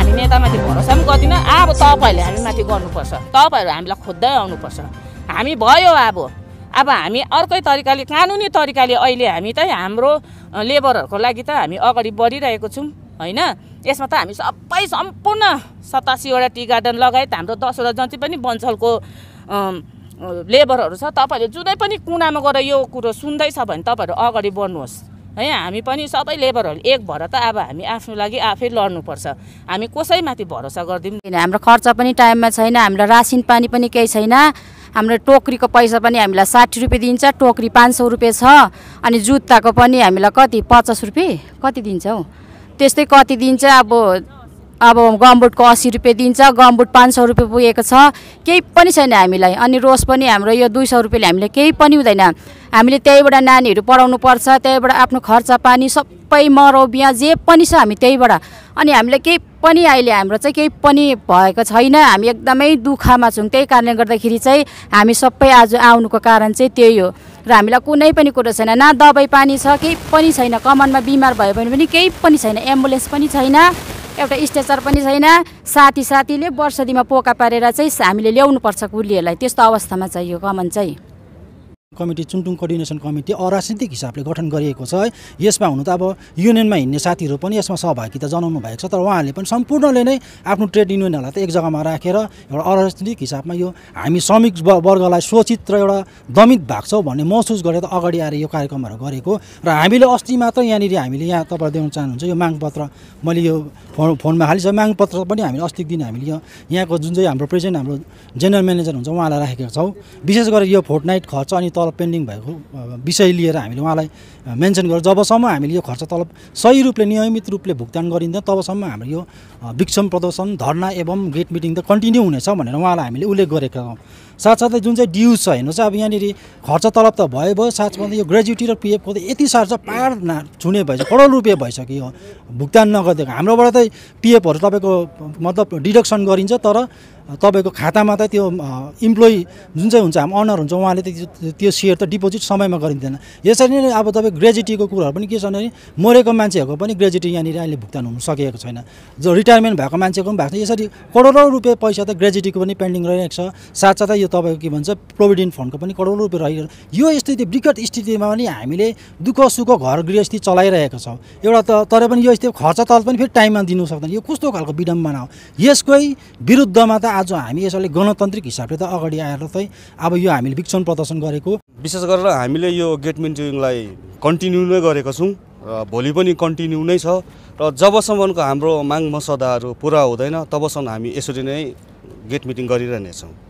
हामी नेतामाथि भरोसा पनि गर्दिनँ अब तपाईँहरूले हामी माथि गर्नुपर्छ तपाईँहरू हामीलाई खोज्दै आउनुपर्छ हामी भयो अब अब हामी अर्कै तरिकाले कानुनी तरिकाले अहिले हामी चाहिँ हाम्रो लेबरहरूको लागि त हामी अगाडि बढिरहेको छौँ होइन यसमा त हामी सबै सम्पूर्ण सतासीवटा टी गार्डन लगायत हाम्रो दसवटा जति पनि बञ्चलको लेबरहरू छ तपाईँहरूले जुनै पनि कुनामा गएर यो कुरो सुन्दैछ भने तपाईँहरू अगाडि बढ्नुहोस् है हामी पनि सबै लेबरहरू एक भएर त अब हामी आफ्नो लागि आफै लड्नुपर्छ हामी कसैमाथि भरोसा गरिदिउँ हाम्रो खर्च पनि टाइममा छैन हामीलाई रासिन पानी पनि केही छैन हाम्रो टोकरीको पैसा पनि हामीलाई साठी रुपियाँ दिन्छ टोकरी पाँच सौ रुपियाँ छ अनि जुत्ताको पनि हामीलाई कति पचास रुपियाँ कति दिन्छ हौ त्यस्तै कति दिन्छ अब अब गमबुटको असी रुपियाँ दिन्छ गमबुट पाँच सौ रुपियाँ पुगेको छ केही पनि छैन हामीलाई अनि रोस पनि हाम्रो यो दुई सौ रुपियाँले हामीलाई केही पनि हुँदैन हामीले त्यहीँबाट नानीहरू पढाउनु पर्छ त्यहीँबाट आफ्नो खर्च पानी सबै मरौ बिहा जे पनि छ हामी त्यहीबाट अनि हामीलाई केही पनि अहिले हाम्रो चाहिँ केही पनि भएको छैन हामी एकदमै दुःखमा छौँ त्यही कारणले गर्दाखेरि चाहिँ हामी सबै आज आउनुको कारण चाहिँ त्यही हो र हामीलाई कुनै पनि कुरो छैन न दबाई पानी छ केही पनि छैन कमानमा बिमार भयो भने पनि केही पनि छैन एम्बुलेन्स पनि छैन एउटा स्ट्रेचर पनि छैन साथी साथीले वर्षदिमा पोका पारेर चाहिँ हामीले ल्याउनुपर्छ कुलीहरूलाई त्यस्तो अवस्थामा चाहिँ चाहियो कमान चाहिँ कमिटी चुनटुङ कोर्डिनेसन कमिटी अराजनीतिक हिसाबले गठन गरिएको छ है यसमा हुनु त अब युनियनमा हिँड्ने साथीहरू पनि यसमा सहभागिता जनाउनु भएको छ तर उहाँहरूले पनि सम्पूर्णले नै आफ्नो ट्रेड युनियनहरूलाई त एक जग्गामा राखेर एउटा अराजनीतिक हिसाबमा यो हामी श्रमिक वर्गलाई शोषित र एउटा दमित भएको छौँ भन्ने महसुस गरेर अगाडि आएर यो कार्यक्रमहरू गरेको र हामीले अस्ति मात्र यहाँनिर हामीले यहाँ तपाईँ देख्न चाहनुहुन्छ यो मागपत्र मैले यो फोन फोनमा छ मागपत्र पनि हामीले अस्तिको दिन हामीले यो यहाँको जुन चाहिँ हाम्रो प्रेजेन्ट हाम्रो जेनरल म्यानेजर हुन्छ उहाँलाई राखेका छौँ विशेष गरेर यो फोर्ट नाइट खर्च अनि तल पेन्डिङ भएको विषय लिएर हामीले उहाँलाई मेन्सन गर्यो जबसम्म हामीले यो खर्च तलब सही रूपले नियमित रूपले भुक्तान गरिँदैन तबसम्म हाम्रो यो विक्षम प्रदर्शन धरना एवं गेट मिटिङ त कन्टिन्यू हुनेछ भनेर उहाँलाई हामीले उल्लेख गरेका हौँ साथसाथै जुन चाहिँ ड्युज छ हेर्नुहोस् अब यहाँनिर खर्च तलब त भयो भयो साथसाथै यो ग्रेजुटी र पिएफको त यति साह्रो छ पाहाड ना छुने भइसक्यो करोड रुपियाँ भइसक्यो भुक्तान नगरिदिएको हाम्रोबाट त पिएफहरू तपाईँको मतलब डिडक्सन गरिन्छ तर तपाईँको खातामा त त्यो इम्प्लोइ जुन चाहिँ हुन्छ हाम्रो अनर हुन्छ उहाँले त्यो सेयर त डिपोजिट समयमा गरिँदैन यसरी नै अब तपाईँ तपाईँको ग्रेजुटीको कुराहरू पनि के छ भने मरेको मान्छेहरूको पनि ग्रेजुटी यहाँनिर अहिले भुक्तान हुन सकेको छैन जो रिटायरमेन्ट भएको मान्छेको पनि भएको छ यसरी करोडौँ रुपियाँ पैसा त ग्रेजुटीको पनि पेन्डिङ रहेको छ साथसाथै यो तपाईँको के भन्छ प्रोभिडेन्ट फन्डको पनि करोडौँ रुपियाँ रहेको यो स्थिति विकट स्थितिमा पनि हामीले दुःख सुख घर गृहस्थी चलाइरहेको छौँ एउटा त तर पनि यो स्थिति खर्च तल पनि फेरि टाइममा दिनु सक्दैन यो कस्तो खालको विडम्बना हो यसकै विरुद्धमा त आज हामी यसले गणतान्त्रिक हिसाबले त अगाडि आएर चाहिँ अब यो हामीले विक्षण प्रदर्शन गरेको विशेष गरेर हामीले यो गेट मेन्टेनिङलाई कन्टिन्यू नै गरेका छौँ र भोलि पनि कन्टिन्यू नै छ र जबसम्मको हाम्रो माग मसदाहरू पुरा हुँदैन तबसम्म हामी यसरी नै गेट मिटिङ गरिरहनेछौँ